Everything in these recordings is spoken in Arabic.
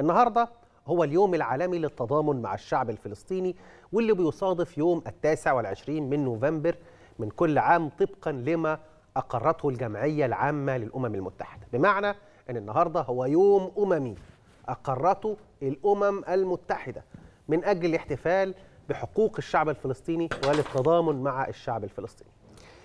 النهارده هو اليوم العالمي للتضامن مع الشعب الفلسطيني واللي بيصادف يوم التاسع والعشرين من نوفمبر من كل عام طبقا لما أقرته الجمعية العامة للأمم المتحدة بمعنى أن النهاردة هو يوم أممي أقرته الأمم المتحدة من أجل الاحتفال بحقوق الشعب الفلسطيني والتضامن مع الشعب الفلسطيني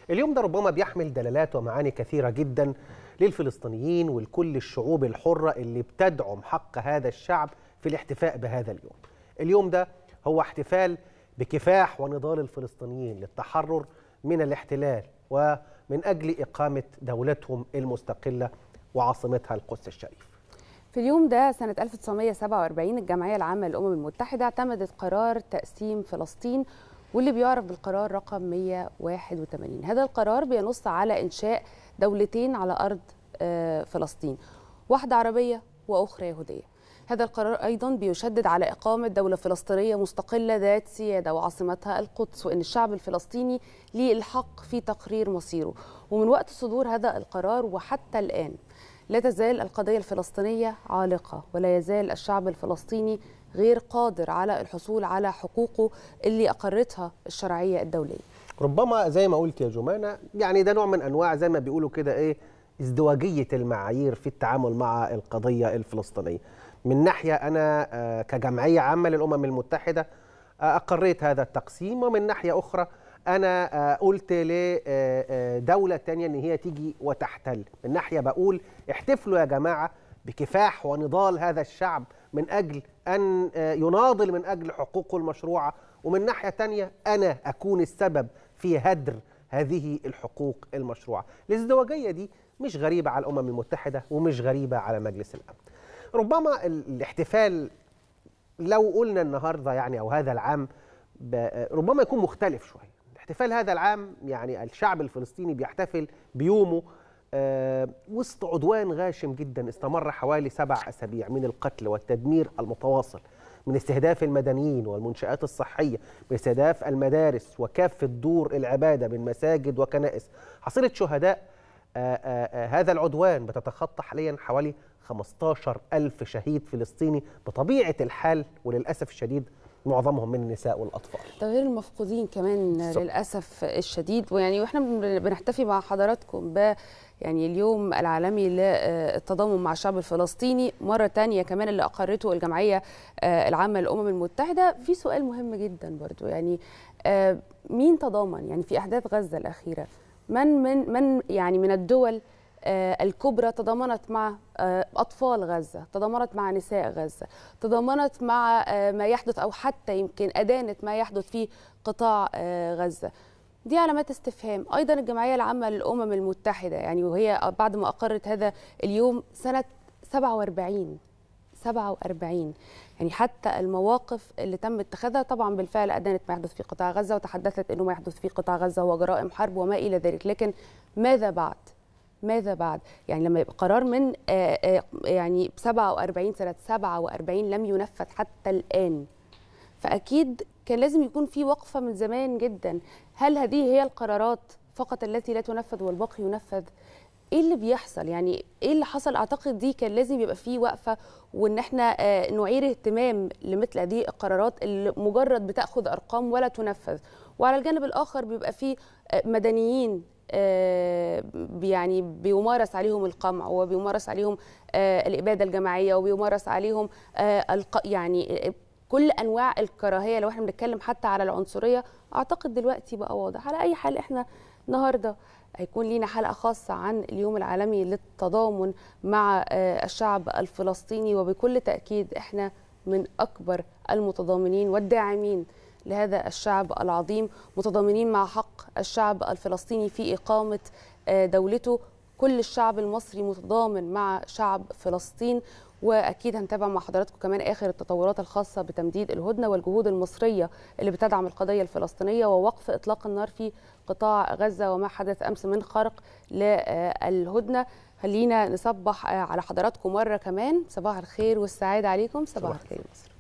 اليوم ده ربما بيحمل دلالات ومعاني كثيرة جدا للفلسطينيين ولكل الشعوب الحرة اللي بتدعم حق هذا الشعب في الاحتفاء بهذا اليوم اليوم ده هو احتفال بكفاح ونضال الفلسطينيين للتحرر من الاحتلال ومن أجل إقامة دولتهم المستقلة وعاصمتها القدس الشريف في اليوم ده سنة 1947 الجمعية العامة للأمم المتحدة اعتمدت قرار تقسيم فلسطين واللي بيعرف بالقرار رقم 181 هذا القرار بينص على إنشاء دولتين على أرض آه، فلسطين واحدة عربية وأخرى يهودية هذا القرار أيضا بيشدد على إقامة دولة فلسطينية مستقلة ذات سيادة وعاصمتها القدس وأن الشعب الفلسطيني ليه الحق في تقرير مصيره ومن وقت صدور هذا القرار وحتى الآن لا تزال القضية الفلسطينية عالقة ولا يزال الشعب الفلسطيني غير قادر على الحصول على حقوقه اللي أقرتها الشرعية الدولية ربما زي ما قلت يا جمانة يعني ده نوع من أنواع زي ما بيقولوا كده إيه ازدواجية المعايير في التعامل مع القضية الفلسطينية من ناحية أنا آه، كجمعية عامة للأمم المتحدة آه، أقريت هذا التقسيم ومن ناحية أخرى أنا آه، قلت لدولة تانية إن هي تيجي وتحتل من ناحية بقول احتفلوا يا جماعة بكفاح ونضال هذا الشعب من أجل أن آه، يناضل من أجل حقوقه المشروعة ومن ناحية تانية أنا أكون السبب في هدر هذه الحقوق المشروعة الازدواجية دي مش غريبة على الأمم المتحدة ومش غريبة على مجلس الأمن ربما الاحتفال لو قلنا النهاردة يعني أو هذا العام آه، ربما يكون مختلف شوية احتفال هذا العام يعني الشعب الفلسطيني بيحتفل بيومه آه، وسط عدوان غاشم جدا استمر حوالي سبع أسابيع من القتل والتدمير المتواصل من استهداف المدنيين والمنشآت الصحية باستهداف المدارس وكافة دور العبادة من مساجد وكنائس حصيلة شهداء آآ آه، آآ آه، هذا العدوان بتتخطى حاليا حوالي 15 ألف شهيد فلسطيني بطبيعة الحال وللأسف الشديد معظمهم من النساء والاطفال ده غير المفقودين كمان صح. للاسف الشديد ويعني واحنا بنحتفي مع حضراتكم ب يعني اليوم العالمي للتضامن مع الشعب الفلسطيني مرة تانية كمان اللي أقرته الجمعية آه، العامة للأمم المتحدة في سؤال مهم جدا برضو يعني آه، مين تضامن يعني في أحداث غزة الأخيرة من من من يعني من الدول آه، الكبرى تضامنت مع آه، أطفال غزة تضامنت مع نساء غزة تضامنت مع آه، ما يحدث أو حتى يمكن أدانت ما يحدث في قطاع غزة دي علامات استفهام أيضا الجمعية العامة للأمم المتحدة يعني وهي بعد ما أقرت هذا اليوم سنة 47 47 يعني حتى المواقف اللي تم اتخاذها طبعا بالفعل ادانت ما يحدث في قطاع غزه وتحدثت انه ما يحدث في قطاع غزه هو جرائم حرب وما الى ذلك لكن ماذا بعد ماذا بعد؟ يعني لما يبقى قرار من آه، آه، يعني 47 سنه 47 لم ينفذ حتى الان فاكيد كان لازم يكون في وقفه من زمان جدا هل هذه هي القرارات فقط التي لا تنفذ والباقي ينفذ؟ ايه اللي بيحصل يعني ايه اللي حصل اعتقد دي كان لازم يبقى فيه وقفه وان احنا آه، نعير اهتمام لمثل هذه القرارات اللي مجرد بتاخذ ارقام ولا تنفذ وعلى الجانب الاخر بيبقى فيه مدنيين آه، يعني بيمارس عليهم القمع وبيمارس عليهم آه، الاباده الجماعيه وبيمارس عليهم آه، يعني كل انواع الكراهيه لو احنا بنتكلم حتى على العنصريه اعتقد دلوقتي بقى واضح على اي حال احنا النهارده هيكون لينا حلقه خاصه عن اليوم العالمي للتضامن مع الشعب الفلسطيني وبكل تاكيد احنا من اكبر المتضامنين والداعمين لهذا الشعب العظيم متضامنين مع حق الشعب الفلسطيني في إقامة آه، دولته كل الشعب المصري متضامن مع شعب فلسطين واكيد هنتابع مع حضراتكم كمان اخر التطورات الخاصه بتمديد الهدنه والجهود المصريه اللي بتدعم القضيه الفلسطينيه ووقف اطلاق النار في قطاع غزه وما حدث امس من خرق للهدنه خلينا نصبح آه، على حضراتكم مره كمان صباح الخير والسعاده عليكم صباح, الخير مصر